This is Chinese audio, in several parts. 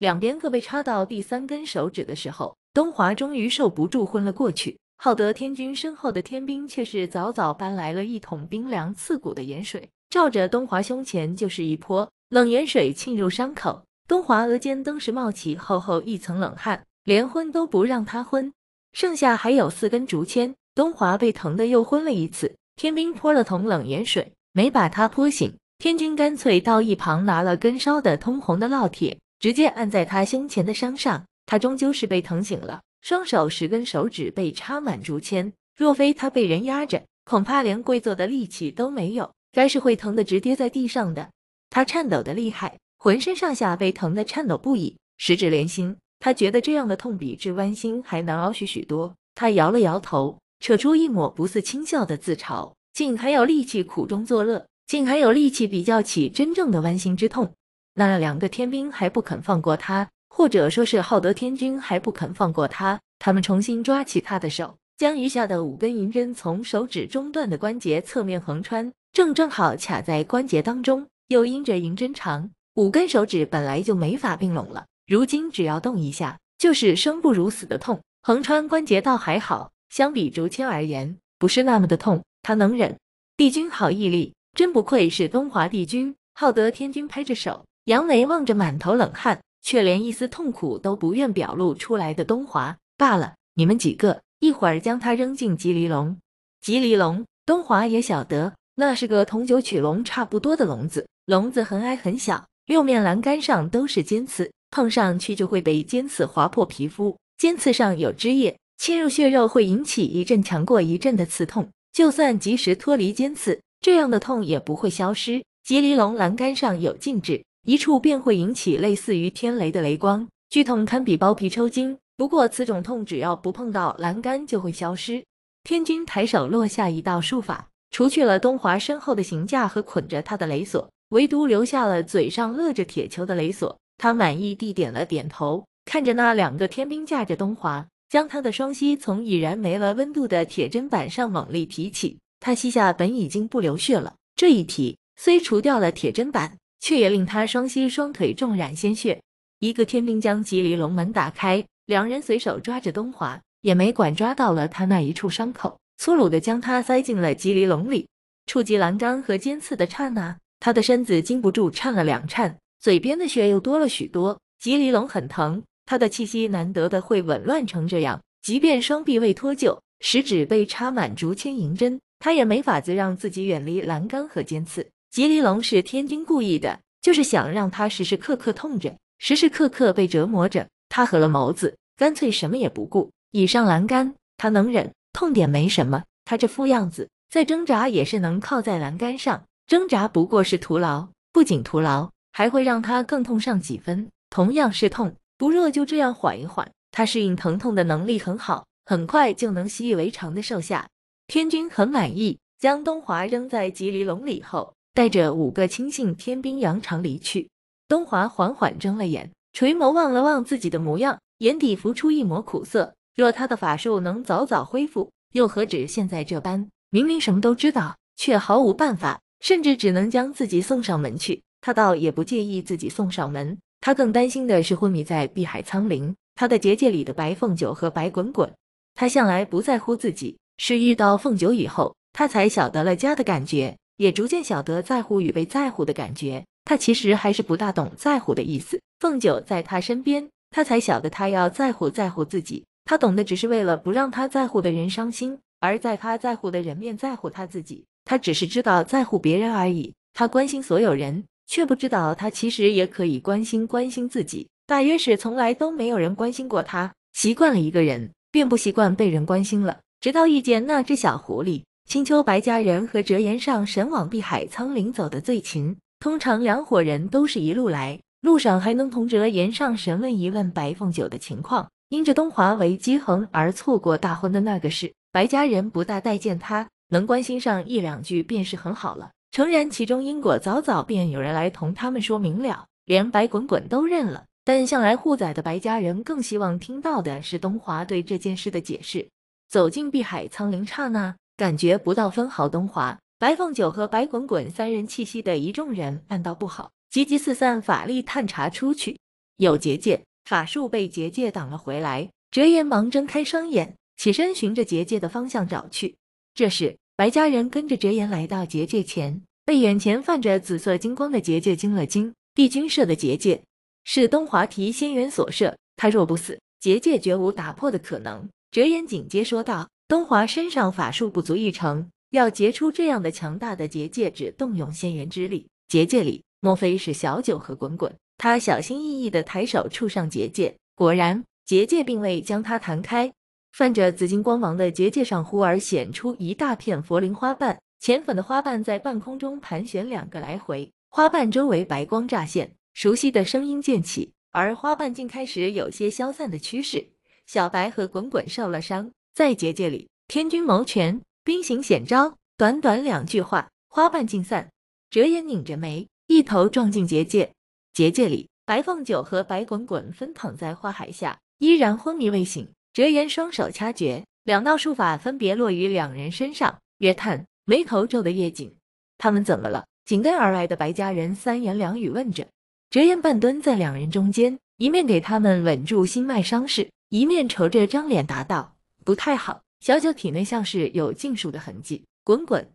两边各被插到第三根手指的时候，东华终于受不住，昏了过去。好德天君身后的天兵却是早早搬来了一桶冰凉刺骨的盐水，照着东华胸前就是一泼，冷盐水沁入伤口，东华额间登时冒起厚厚一层冷汗，连昏都不让他昏。剩下还有四根竹签，东华被疼得又昏了一次。天兵泼了桶冷盐水，没把他泼醒。天君干脆到一旁拿了根烧得通红的烙铁。直接按在他胸前的伤上，他终究是被疼醒了。双手十根手指被插满竹签，若非他被人压着，恐怕连跪坐的力气都没有，该是会疼得直跌在地上的。他颤抖的厉害，浑身上下被疼得颤抖不已，十指连心。他觉得这样的痛比治剜心还难熬许许多。他摇了摇头，扯出一抹不似轻笑的自嘲，竟还有力气苦中作乐，竟还有力气比较起真正的剜心之痛。那两个天兵还不肯放过他，或者说是浩德天君还不肯放过他。他们重新抓起他的手，将余下的五根银针从手指中断的关节侧面横穿，正正好卡在关节当中。又因着银针长，五根手指本来就没法并拢了，如今只要动一下，就是生不如死的痛。横穿关节倒还好，相比竹签而言，不是那么的痛，他能忍。帝君好毅力，真不愧是东华帝君。浩德天君拍着手。杨梅望着满头冷汗，却连一丝痛苦都不愿表露出来的东华罢了。你们几个一会儿将他扔进吉离笼。吉离笼，东华也晓得那是个同九曲龙差不多的笼子，笼子很矮很小，六面栏杆上都是尖刺，碰上去就会被尖刺划破皮肤，尖刺上有汁液，侵入血肉会引起一阵强过一阵的刺痛。就算及时脱离尖刺，这样的痛也不会消失。吉里龙栏杆上有禁止。一触便会引起类似于天雷的雷光，剧痛堪比包皮抽筋。不过此种痛只要不碰到栏杆就会消失。天君抬手落下一道术法，除去了东华身后的刑架和捆着他的雷索，唯独留下了嘴上勒着铁球的雷索。他满意地点了点头，看着那两个天兵架着东华，将他的双膝从已然没了温度的铁砧板上猛力提起。他膝下本已经不流血了，这一提虽除掉了铁砧板。却也令他双膝双腿重染鲜血。一个天兵将吉离龙门打开，两人随手抓着东华，也没管抓到了他那一处伤口，粗鲁的将他塞进了吉离笼里。触及栏杆和尖刺的刹那，他的身子禁不住颤了两颤，嘴边的血又多了许多。吉离龙很疼，他的气息难得的会紊乱成这样。即便双臂未脱臼，食指被插满竹签银针，他也没法子让自己远离栏杆和尖刺。吉利龙是天君故意的，就是想让他时时刻刻痛着，时时刻刻被折磨着。他合了眸子，干脆什么也不顾，倚上栏杆。他能忍，痛点没什么。他这副样子，再挣扎也是能靠在栏杆上，挣扎不过是徒劳，不仅徒劳，还会让他更痛上几分。同样是痛，不热就这样缓一缓。他适应疼痛的能力很好，很快就能习以为常的受下。天君很满意，将东华扔在吉黎龙里后。带着五个亲信天兵扬长离去。东华缓缓睁了眼，垂眸望了望自己的模样，眼底浮出一抹苦涩。若他的法术能早早恢复，又何止现在这般？明明什么都知道，却毫无办法，甚至只能将自己送上门去。他倒也不介意自己送上门，他更担心的是昏迷在碧海苍灵他的结界里的白凤九和白滚滚。他向来不在乎自己，是遇到凤九以后，他才晓得了家的感觉。也逐渐晓得在乎与被在乎的感觉，他其实还是不大懂在乎的意思。凤九在他身边，他才晓得他要在乎，在乎自己。他懂得只是为了不让他在乎的人伤心，而在他在乎的人便在乎他自己。他只是知道在乎别人而已，他关心所有人，却不知道他其实也可以关心关心自己。大约是从来都没有人关心过他，习惯了一个人，便不习惯被人关心了。直到遇见那只小狐狸。青丘白家人和折颜上神往碧海苍灵走的最勤，通常两伙人都是一路来，路上还能同折颜上神问一问白凤九的情况。因着东华为姬恒而错过大婚的那个事，白家人不大待见他，能关心上一两句便是很好了。诚然，其中因果早早便有人来同他们说明了，连白滚滚都认了。但向来护崽的白家人更希望听到的是东华对这件事的解释。走进碧海苍灵刹那。感觉不到分毫东华、白凤九和白滚滚三人气息的一众人暗道不好，急急四散法力探查出去，有结界，法术被结界挡了回来。折颜忙睁开双眼，起身循着结界的方向找去。这时，白家人跟着折颜来到结界前，被眼前泛着紫色金光的结界惊了惊。帝君设的结界是东华提仙元所设，他若不死，结界绝无打破的可能。折颜紧接说道。东华身上法术不足一成，要结出这样的强大的结界，只动用仙元之力。结界里莫非是小九和滚滚？他小心翼翼地抬手触上结界，果然结界并未将他弹开。泛着紫金光芒的结界上，忽而显出一大片佛灵花瓣，浅粉的花瓣在半空中盘旋两个来回，花瓣周围白光乍现，熟悉的声音渐起，而花瓣竟开始有些消散的趋势。小白和滚滚受了伤。在结界里，天君谋权，兵行险招。短短两句话，花瓣尽散。折颜拧着眉，一头撞进结界。结界里，白凤九和白滚滚分躺在花海下，依然昏迷未醒。折颜双手掐诀，两道术法分别落于两人身上。越探眉头皱得越紧，他们怎么了？紧跟而来的白家人三言两语问着。折颜半蹲在两人中间，一面给他们稳住心脉伤势，一面愁着张脸答道。不太好，小九体内像是有禁术的痕迹。滚滚，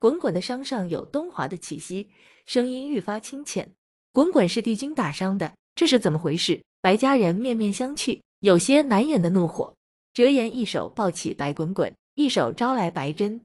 滚滚的伤上有东华的气息，声音愈发清浅。滚滚是帝君打伤的，这是怎么回事？白家人面面相觑，有些难掩的怒火。折颜一手抱起白滚滚，一手招来白真，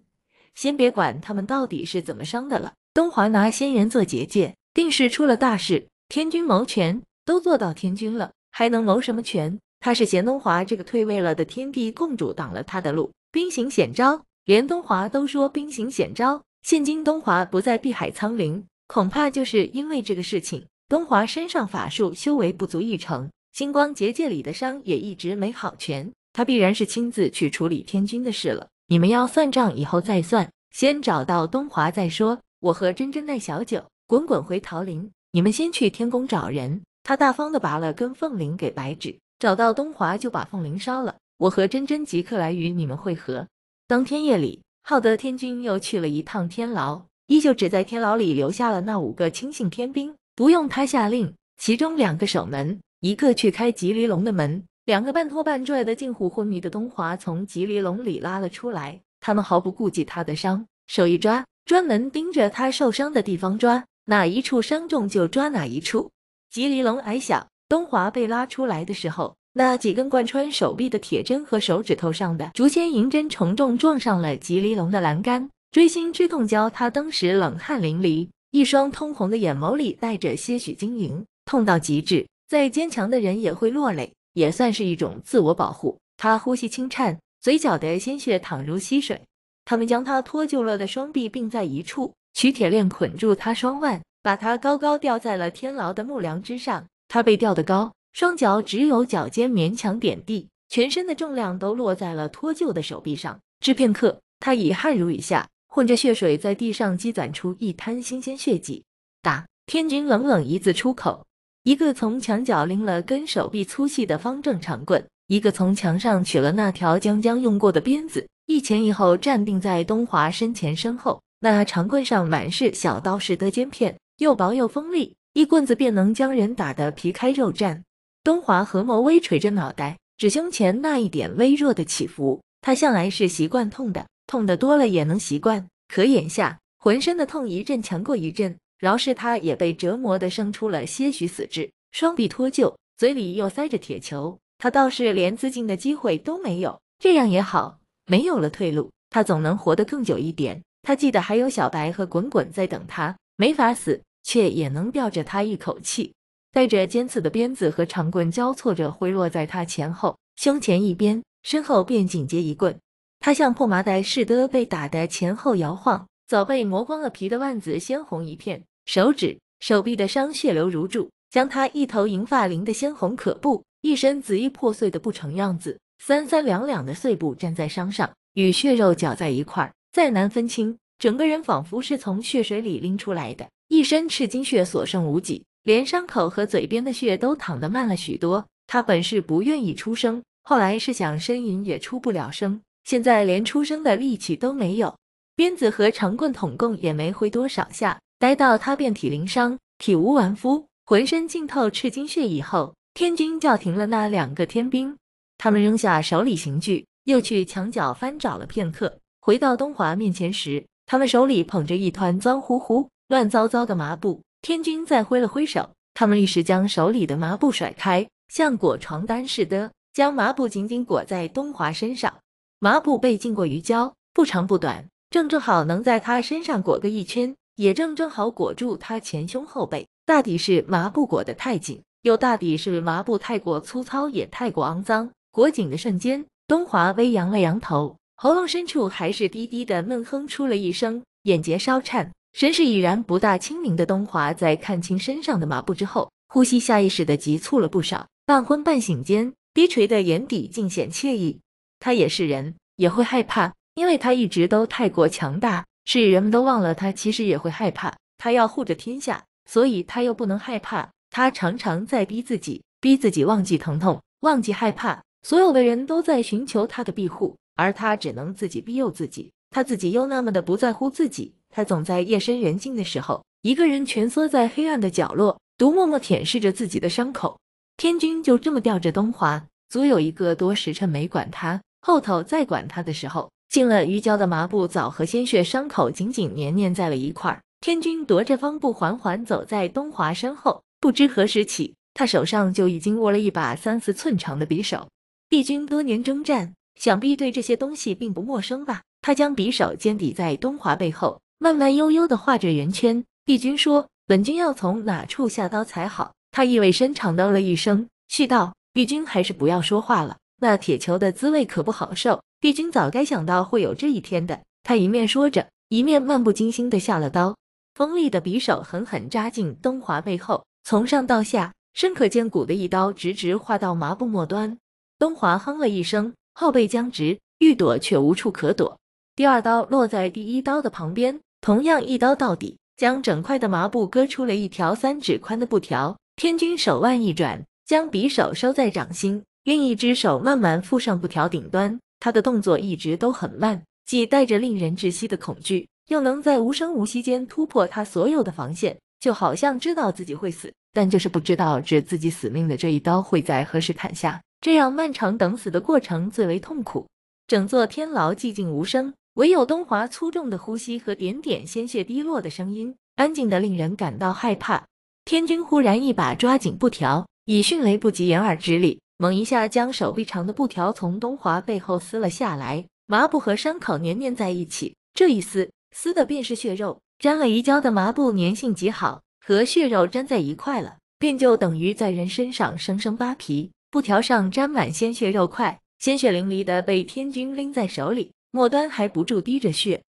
先别管他们到底是怎么伤的了。东华拿仙人做结界，定是出了大事。天君谋权，都做到天君了，还能谋什么权？他是嫌东华这个退位了的天帝共主挡了他的路，兵行险招，连东华都说兵行险招。现今东华不在碧海苍灵，恐怕就是因为这个事情。东华身上法术修为不足一成，星光结界里的伤也一直没好全，他必然是亲自去处理天君的事了。你们要算账以后再算，先找到东华再说。我和真真带小九滚滚回桃林，你们先去天宫找人。他大方的拔了根凤翎给白芷。找到东华就把凤玲烧了。我和真真即刻来与你们会合。当天夜里，浩德天君又去了一趟天牢，依旧只在天牢里留下了那五个亲信天兵。不用他下令，其中两个守门，一个去开吉离龙的门。两个半拖半拽的、近乎昏迷的东华从吉离龙里拉了出来。他们毫不顾忌他的伤，手一抓，专门盯着他受伤的地方抓，哪一处伤重就抓哪一处。吉离龙矮小。东华被拉出来的时候，那几根贯穿手臂的铁针和手指头上的竹签、银针重重撞上了吉利龙的栏杆，锥心之痛，教他当时冷汗淋漓，一双通红的眼眸里带着些许晶莹。痛到极致，再坚强的人也会落泪，也算是一种自我保护。他呼吸轻颤，嘴角的鲜血淌如溪水。他们将他脱臼了的双臂并在一处，取铁链捆住他双腕，把他高高吊在了天牢的木梁之上。他被吊得高，双脚只有脚尖勉强点地，全身的重量都落在了脱臼的手臂上。这片刻，他已汗如雨下，混着血水在地上积攒出一滩新鲜血迹。打天君冷冷一字出口，一个从墙角拎了根手臂粗细的方正长棍，一个从墙上取了那条将将用过的鞭子，一前一后站定在东华身前身后。那长棍上满是小刀似的尖片，又薄又锋利。一棍子便能将人打得皮开肉绽。东华和谋微垂着脑袋，指胸前那一点微弱的起伏。他向来是习惯痛的，痛的多了也能习惯。可眼下浑身的痛一阵强过一阵，饶是他也被折磨的生出了些许死志。双臂脱臼，嘴里又塞着铁球，他倒是连自尽的机会都没有。这样也好，没有了退路，他总能活得更久一点。他记得还有小白和滚滚在等他，没法死。却也能吊着他一口气，带着尖刺的鞭子和长棍交错着挥落在他前后，胸前一鞭，身后便紧接一棍。他像破麻袋似的被打得前后摇晃，早被磨光了皮的腕子鲜红一片，手指、手臂的伤血流如注，将他一头银发淋得鲜红可怖，一身紫衣破碎的不成样子，三三两两的碎布粘在伤上，与血肉搅在一块儿，再难分清。整个人仿佛是从血水里拎出来的。一身赤金血所剩无几，连伤口和嘴边的血都淌得慢了许多。他本是不愿意出声，后来是想呻吟也出不了声，现在连出声的力气都没有。鞭子和长棍统共也没挥多少下，待到他遍体鳞伤、体无完肤、浑身浸透赤金血以后，天君叫停了那两个天兵，他们扔下手里刑具，又去墙角翻找了片刻，回到东华面前时，他们手里捧着一团脏乎乎。乱糟糟的麻布，天君再挥了挥手，他们立时将手里的麻布甩开，像裹床单似的将麻布紧紧裹在东华身上。麻布被浸过鱼胶，不长不短，正正好能在他身上裹个一圈，也正正好裹住他前胸后背。大抵是麻布裹得太紧，又大抵是麻布太过粗糙，也太过肮脏。裹紧的瞬间，东华微扬了扬头，喉咙深处还是低低的闷哼出了一声，眼睫稍颤。神识已然不大清明的东华，在看清身上的麻布之后，呼吸下意识的急促了不少。半昏半醒间，低垂的眼底尽显惬意。他也是人，也会害怕，因为他一直都太过强大，是人们都忘了他其实也会害怕。他要护着天下，所以他又不能害怕。他常常在逼自己，逼自己忘记疼痛，忘记害怕。所有的人都在寻求他的庇护，而他只能自己庇佑自己。他自己又那么的不在乎自己。他总在夜深人静的时候，一个人蜷缩在黑暗的角落，独默默舔舐着自己的伤口。天君就这么吊着东华，足有一个多时辰没管他。后头再管他的时候，进了鱼胶的麻布早和鲜血伤口紧紧粘粘在了一块儿。天君踱着方步，缓缓走在东华身后。不知何时起，他手上就已经握了一把三四寸长的匕首。帝君多年征战，想必对这些东西并不陌生吧？他将匕首尖抵在东华背后。慢慢悠悠地画着圆圈，帝君说：“本君要从哪处下刀才好？”他意味深长的了一声，絮道：“帝君还是不要说话了，那铁球的滋味可不好受。”帝君早该想到会有这一天的。他一面说着，一面漫不经心地下了刀，锋利的匕首狠狠扎进东华背后，从上到下，深可见骨的一刀直直划到麻布末端。东华哼了一声，后背僵直，欲躲却无处可躲。第二刀落在第一刀的旁边。同样一刀到底，将整块的麻布割出了一条三指宽的布条。天君手腕一转，将匕首收在掌心，另一只手慢慢附上布条顶端。他的动作一直都很慢，既带着令人窒息的恐惧，又能在无声无息间突破他所有的防线。就好像知道自己会死，但就是不知道致自己死命的这一刀会在何时砍下。这样漫长等死的过程最为痛苦。整座天牢寂静无声。唯有东华粗重的呼吸和点点鲜血滴落的声音，安静的令人感到害怕。天君忽然一把抓紧布条，以迅雷不及掩耳之力，猛一下将手臂长的布条从东华背后撕了下来。麻布和伤口粘粘在一起，这一撕撕的便是血肉。沾了移交的麻布粘性极好，和血肉粘在一块了，便就等于在人身上生生扒皮。布条上沾满鲜血肉块，鲜血淋漓的被天君拎在手里。末端还不住滴着血。